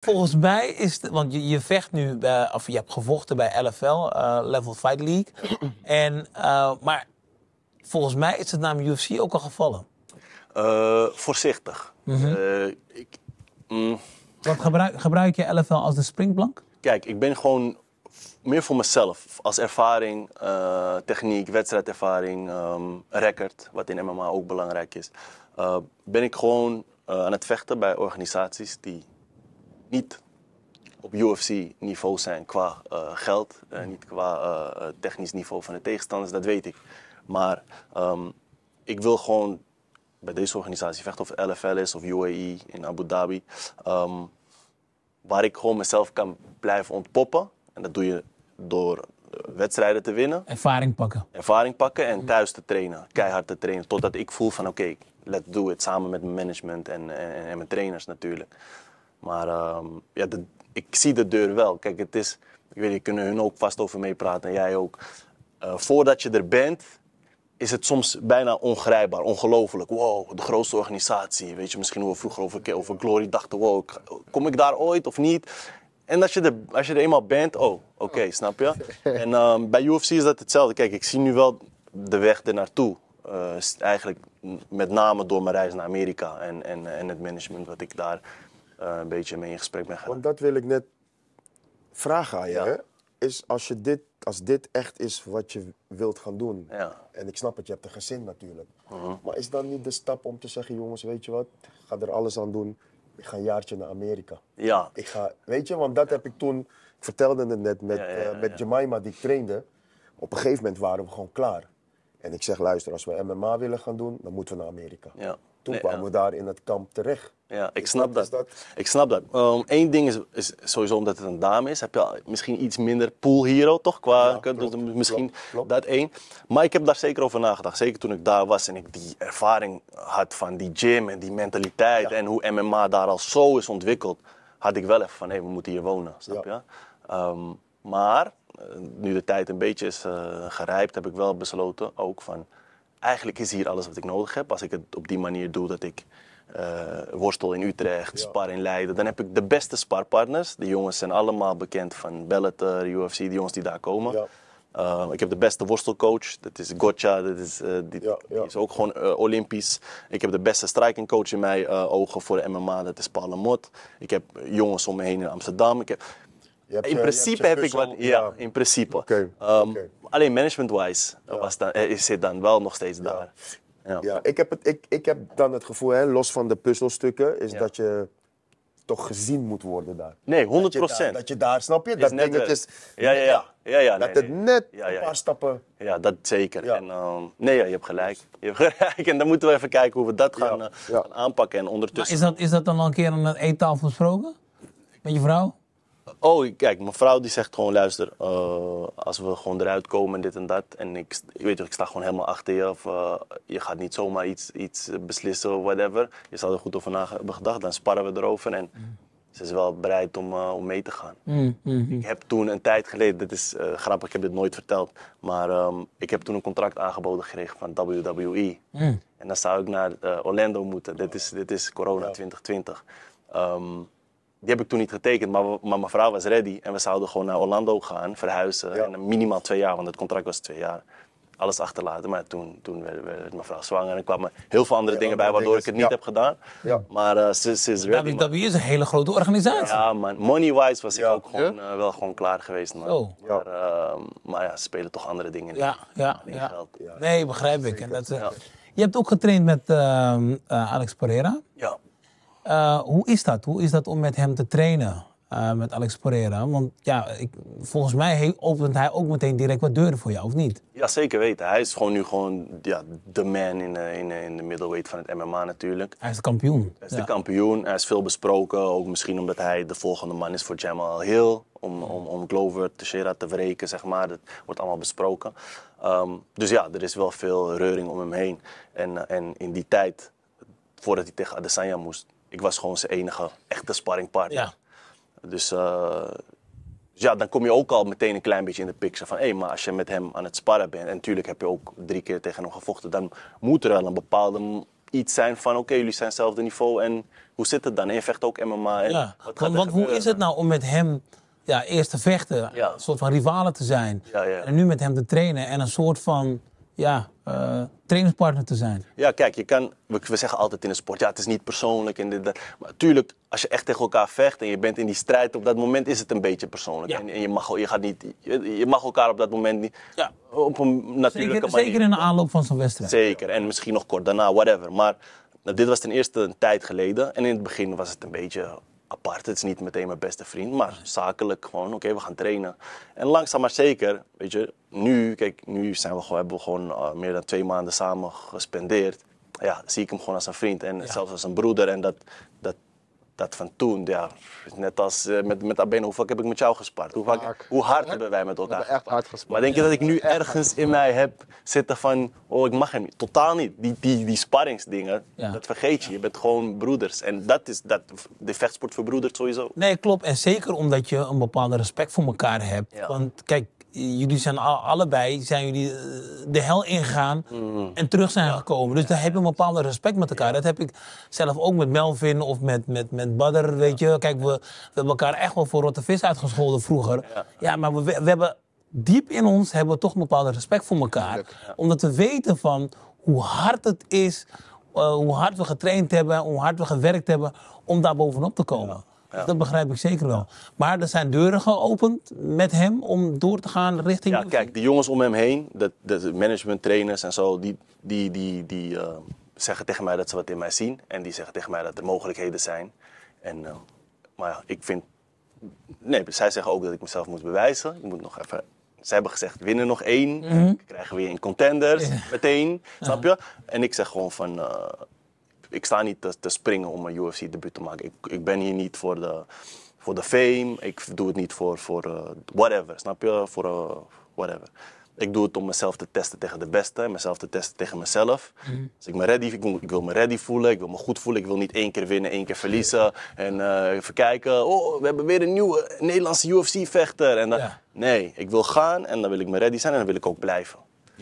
Volgens mij is het, want je, je vecht nu, bij, of je hebt gevochten bij LFL, eh, Level Fight League. en, eh, maar volgens mij is het naam UFC ook al gevallen. Eh, voorzichtig. Mhm. Mm ik, gebruik, gebruik je LFL als de springplank? Kijk, ik ben gewoon meer voor mezelf. Als ervaring, techniek, wedstrijdervaring, um, record, wat in MMA ook belangrijk is. ben ik gewoon aan het vechten bij organisaties die niet op UFC-niveau zijn qua eh, geld, eh, niet qua eh, technisch niveau van de tegenstanders, dat weet ik. Maar ehm, ik wil gewoon bij deze organisatie vechten, of LFL is of UAE in Abu Dhabi, ehm, waar ik gewoon mezelf kan blijven ontpoppen. En dat doe je door wedstrijden te winnen. Ervaring pakken. Ervaring pakken en thuis te trainen, keihard te trainen, totdat ik voel van oké, let's do it, samen met mijn management en, en mijn trainers natuurlijk. Maar ehm, ja, de, ik zie de deur wel. Kijk, het is, ik weet, je kunnen hun ook vast over meepraten jij ook. Eh, voordat je er bent, is het soms bijna ongrijpbaar, ongelooflijk. Wow, de grootste organisatie. Weet je misschien hoe we vroeger over, Glory dachten: wow, kom ik daar ooit of niet? En als je er, als je er eenmaal bent, oh, oké, snap je? En ehm, bij UFC is dat hetzelfde. Kijk, ik zie nu wel de weg ernaartoe. Uh, eigenlijk met name door mijn reis naar Amerika en, en, en het management wat ik daar eh, een beetje mee in gesprek ben gegaan. Want dat wil ik net vragen aan je. Is als, je dit, als dit echt is wat je wilt gaan doen. Ja. En ik snap het, je hebt een gezin natuurlijk. Mhm. Maar is dan niet de stap om te zeggen, jongens, weet je wat? Ik ga er alles aan doen. Ik ga een jaartje naar Amerika. Ja. Ik ga, weet je, want dat heb ik toen... Ik vertelde het net met, uh, met Jemima die ik trainde. Op een gegeven moment waren we gewoon klaar. En ik zeg, luister, als we MMA willen gaan doen, dan moeten we naar Amerika. Ja toen kwamen we daar in het kamp terecht. Ja, ik snap dat. Ik snap dat. Eén ehm, ding is, sowieso omdat het een dame is, heb je misschien iets minder pool hero, toch? Qua, dus misschien dat één. Maar ik heb daar zeker over nagedacht. Zeker toen ik daar was en ik die ervaring had van die gym en die mentaliteit en hoe MMA daar al zo is ontwikkeld, had ik wel even van, hé, we moeten hier wonen, snap je? Ehm, maar eh, nu de tijd een beetje is uh, gerijpt, heb ik wel besloten ook van eigenlijk is hier alles wat ik nodig heb. Als ik het op die manier doe dat ik eh, worstel in Utrecht, spar in Leiden, dan heb ik de beste sparpartners. De jongens zijn allemaal bekend van Bellator, UFC, de jongens die daar komen. Ja. Eh, ik heb de beste worstelcoach, dat is Gotcha, dat is, eh, die, is ook gewoon Olympisch. Ik heb de beste striking coach in mijn ogen voor de MMA, dat is Paul Ik heb jongens om me heen in Amsterdam. Ik heb, in eh, principe heb ik wat. Ja, in principe. Ehm, alleen management-wise eh, eh, is zit dan wel nog steeds daar. Ja, ik, heb het, ik, ik heb dan het gevoel, hè, los van de puzzelstukken, is dat je toch gezien moet worden daar. Nee, 100 procent. Dat, je daar, snap je? Dat dingetjes. Ja, ja, ja. ja, ja dat het net een paar stappen. Ja, dat zeker. En, ehm, nee, je hebt gelijk. Je hebt gelijk. En dan moeten we even kijken hoe we dat gaan, aanpakken. En ondertussen. is, dat, is dat dan al een keer aan een eettafel gesproken? Met je vrouw? oh, kijk, mijn vrouw die zegt gewoon, luister, eh, als we gewoon eruit komen en dit en dat. En ik, weet je, ik sta gewoon helemaal achter je. Of eh, je gaat niet zomaar iets, iets beslissen of whatever. Je zal er goed over na hebben gedacht. Dan sparren we erover en mm. ze is wel bereid om, eh, om mee te gaan. Mm, mm, ik heb toen een tijd geleden, dit is grappig, ik heb dit nooit verteld. Maar ehm, ik heb toen een contract aangeboden gekregen van WWE. En dan zou ik naar Orlando moeten. Dit is, dit is corona 2020. Um, die heb ik toen niet getekend, maar, maar mijn vrouw was ready. En we zouden gewoon naar Orlando gaan, verhuizen. En minimaal twee jaar, want het contract was twee jaar. Alles achterlaten. Maar toen, toen werd, mijn vrouw zwanger en er kwamen heel veel andere dingen bij, waardoor ik het niet heb gedaan. Maar uh, ze, ze is ready. E is een hele grote organisatie. Ja, man. Money-wise was ik ook gewoon, eh, wel gewoon klaar geweest. Oh. Maar, ehm, maar ja, ze spelen toch andere dingen. Ja, ja, ja. Nee, begrijp ik. En dat, eh, je hebt ook getraind met ehm, Alex Pereira. Ja. Eh, hoe is dat? Hoe is dat om met hem te trainen? Eh, met Alex Pereira. Want ja, ik, volgens mij opent hij ook meteen direct wat deuren voor jou, of niet? Ja, zeker weten. Hij is gewoon nu gewoon ja, de man in de, in, in de middleweight van het MMA natuurlijk. Hij is de kampioen. Hij is de kampioen. Hij is veel besproken. Ook misschien omdat hij de volgende man is voor Jamal Hill. Om, om, om Glover, Teixeira te wreken, zeg maar. Dat wordt allemaal besproken. Ehm, dus ja, er is wel veel reuring om hem heen. En, eh, en in die tijd, voordat hij tegen Adesanya moest, ik was gewoon zijn enige echte sparringpartner. Ja. Dus, eh, dus, ja, dan kom je ook al meteen een klein beetje in de picture van... hé, hey, maar als je met hem aan het sparren bent... en natuurlijk heb je ook drie keer tegen hem gevochten... dan moet er wel een bepaalde iets zijn van... oké, jullie zijn hetzelfde niveau en hoe zit het dan? En je vecht ook MMA. En ja, wat want, hoe is het nou om met hem ja, eerst te vechten? Een soort van rivalen te zijn. En nu met hem te trainen en een soort van ja, eh, trainingspartner te zijn. Ja, kijk, je kan, we, we, zeggen altijd in de sport, ja, het is niet persoonlijk. En dit, Maar natuurlijk, als je echt tegen elkaar vecht en je bent in die strijd, op dat moment is het een beetje persoonlijk. En, je, mag, je, gaat niet, je, mag elkaar op dat moment niet ja. op een natuurlijke zeker, manier. Zeker in de aanloop van zo'n wedstrijd. Zeker, en misschien nog kort daarna, whatever. Maar nou, dit was ten eerste een tijd geleden. En in het begin was het een beetje apart. Het is niet meteen mijn beste vriend, maar zakelijk gewoon, oké, we gaan trainen. En langzaam maar zeker, weet je, nu, kijk, nu zijn we gewoon, hebben we gewoon eh, meer dan twee maanden samen gespendeerd. Ja, zie ik hem gewoon als een vriend en zelfs als een broeder. En dat, dat, dat van toen, ja, net als eh, met, met Abeno, hoe heb ik met jou gespart? Hoe, vaak, hoe hard hebben wij met elkaar echt hard Maar denk je dat ik nu ergens in mij heb zitten van, oh, ik mag hem niet? Totaal niet. Die, die, die sparringsdingen, dat vergeet je. Je bent gewoon broeders. En dat is dat, de vechtsport verbroedert sowieso. Nee, klopt. En zeker omdat je een bepaalde respect voor elkaar hebt. Want kijk, jullie zijn allebei zijn jullie eh, de hel ingegaan mm. en terug zijn gekomen. Dus daar heb je een bepaalde respect met elkaar. Dat heb ik zelf ook met Melvin of met, met, met Badder, weet je. Kijk, we, we hebben elkaar echt wel voor rotte vis uitgescholden vroeger. Ja, maar we, we hebben diep in ons hebben we toch een bepaalde respect voor elkaar. Omdat we weten van hoe hard het is, eh, hoe hard we getraind hebben, hoe hard we gewerkt hebben om daar bovenop te komen. Dus dat begrijp ik zeker wel. Maar er zijn deuren geopend met hem om door te gaan richting. Ja, kijk, de jongens om hem heen, de, de management trainers en zo, die, die, die, die eh, zeggen tegen mij dat ze wat in mij zien. En die zeggen tegen mij dat er mogelijkheden zijn. En, uh, maar ik vind. Nee, zij zeggen ook dat ik mezelf moet bewijzen. Ik moet nog even ze hebben gezegd, winnen nog één. Mm -hmm. Krijgen weer een contenders, meteen. Snap je? En ik zeg gewoon van, eh, ik sta niet te, springen om een UFC-debuut te maken. Ik, ik ben hier niet voor de, voor de fame. Ik doe het niet voor, voor eh, whatever, snap je? Voor eh, whatever. Ik doe het om mezelf te testen tegen de beste, mezelf te testen tegen mezelf. Dus ik, me ready, ik, ik, wil me ready voelen, ik wil me goed voelen. Ik wil niet één keer winnen, één keer verliezen. En uh, even kijken, oh, we hebben weer een nieuwe Nederlandse UFC-vechter. En Nee, ik wil gaan en dan wil ik me ready zijn en dan wil ik ook blijven.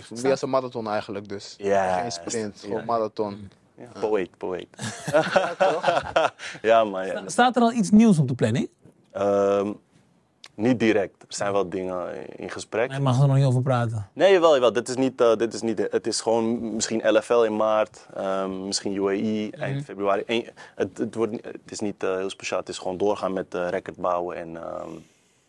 Het is een marathon eigenlijk dus. Ja. Geen sprint, gewoon marathon. Mhm. Ja. Poëet, ja, ja, maar ja. Staat er al iets nieuws op de planning? Ehm, niet direct. Er zijn wel dingen in gesprek. Je mag er nog niet over praten. Nee, wel, wel. Dit is niet, eh, dit is niet, het is gewoon misschien LFL in maart, ehm, misschien UAE eind mhm. februari. het, het, wordt, het is niet eh, heel speciaal. Het is gewoon doorgaan met eh, record bouwen en, ehm,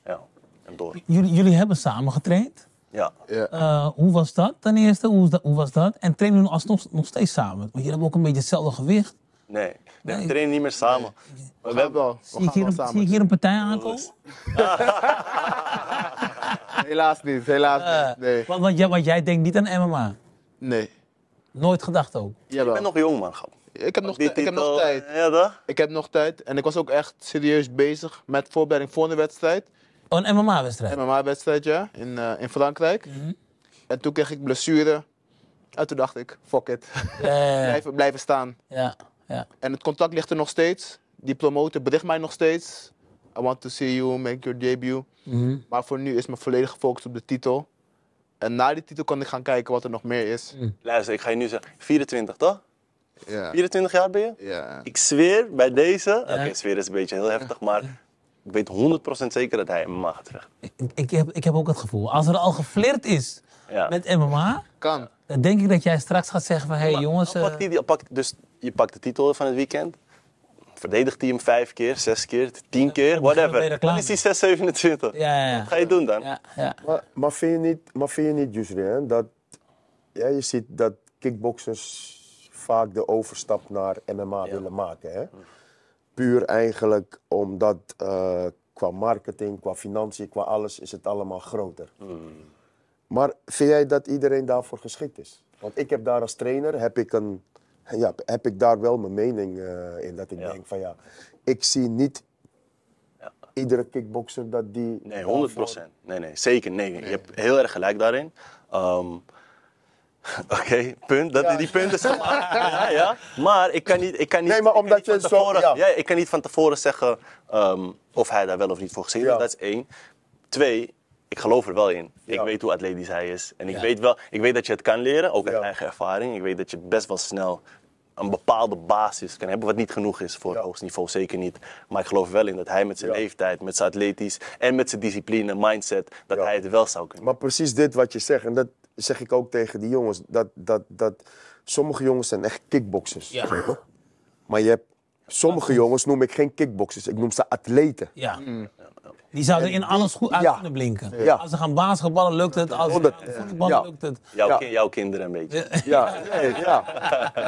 ja, en door. Jullie, jullie hebben samen getraind? Ja. Eh, hoe was dat ten eerste? Hoe, was dat? En trainen we alsnog nog steeds samen? Want jullie hebben ook een beetje hetzelfde gewicht. Nee, we trainen niet meer samen. We, hebben wel. zie, ik hier, samen. zie ik hier een partij aankomen? helaas niet, helaas niet. Eh, nee. Want, jij, want, jij, denkt niet aan MMA? Nee. Nooit gedacht ook? ik ben nog jong, man. Ik heb, nog, ik heb nog tijd. Ja, ik heb nog tijd. En ik was ook echt serieus bezig met voorbereiding voor de wedstrijd. Oh, een MMA-wedstrijd? MMA-wedstrijd, ja. In, eh, in Frankrijk. Mhm. En toen kreeg ik blessure. En toen dacht ik, fuck it. blijven, blijven staan. Ja, ja. En het contact ligt er nog steeds. Die promotor bericht mij nog steeds. I want to see you, make your debut. Mhm. Maar voor nu is me volledig gefocust op de titel. En na die titel kan ik gaan kijken wat er nog meer is. Mhm. Luister, ik ga je nu zeggen, 24 toch? Ja. 24 jaar ben je? Ja. Ik zweer bij deze, oké, okay, zweer is een beetje heel heftig, maar ik weet 100% zeker dat hij MMA gaat vechten. Ik, ik, heb, ik heb ook het gevoel, als er al geflirt is met MMA... Kan. Dan denk ik dat jij straks gaat zeggen van, hé hey, jongens... Eh, dus je pakt de titel van het weekend. Verdedigt die hem vijf keer, zes keer, tien keer, whatever. Dan is hij 6, 27. Ja, ja, Wat ga je doen dan? Maar, maar, vind je niet, maar vind je niet Jusri, dat... Ja, je ziet dat kickboxers vaak de overstap naar MMA willen maken, hè? Mm puur eigenlijk omdat eh, qua marketing, qua financiën, qua alles is het allemaal groter. Hmm. Maar vind jij dat iedereen daarvoor geschikt is? Want ik heb daar als trainer, heb ik, een, ja, heb ik daar wel mijn mening eh, in. Dat ik denk van ja, ik zie niet iedere kickboxer dat die... Nee, 100 Nee, nee, zeker. Nee, Je hebt heel erg gelijk daarin. Ehm, Oké, punt. Dat, ja. Die punten zijn. ja, ja. Maar ik kan niet, ik kan niet, nee, maar omdat je van tevoren, ja. ik kan niet van tevoren zeggen ehm, of hij daar wel of niet voor gezien heeft. Dat is één. Twee, ik geloof er wel in. Ik weet hoe atletisch hij is. En ik, weet wel, ik weet dat je het kan leren, ook uit eigen ervaring. Ik weet dat je best wel snel een bepaalde basis kan hebben, wat niet genoeg is voor ja. hoogst niveau, zeker niet. Maar ik geloof wel in dat hij met zijn leeftijd, met zijn atletisch en met zijn discipline, mindset, dat hij het wel zou kunnen. Maar precies dit wat je zegt, en dat zeg ik ook tegen die jongens, dat, dat, dat sommige jongens zijn echt kickboxers. Maar je hebt sommige jongens noem ik geen kickboxers, ik noem ze atleten. Ja. Mm. Die zouden in alles goed uit kunnen blinken. Ja. Als ze gaan basketballen lukt het, als ze lukt het. Jouw, jouw, kinderen een beetje. Ja, ja.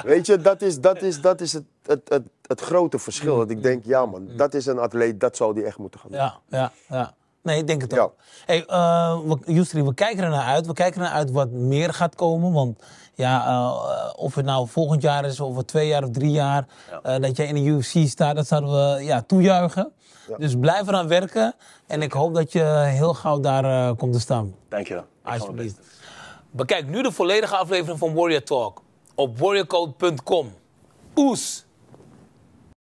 weet je, dat is, dat is, dat is het, het, het, het grote verschil. Dat ik mm. denk, ja man, mm. dat is een atleet, dat zou die echt moeten gaan doen. Ja, ja, ja. Nee, ik denk het ook. Hey, eh, we, Justri, we kijken er naar uit. We kijken er naar uit wat meer gaat komen. Want ja, eh, of het nou volgend jaar is, of over twee jaar of drie jaar, eh, dat jij in de UFC staat, dat zouden we ja, toejuichen. Dus blijf eraan werken. En ik hoop dat je heel gauw daar komt te staan. Dank je. Alsjeblieft. Bekijk nu de volledige aflevering van Warrior Talk op warriorcode.com. Oes!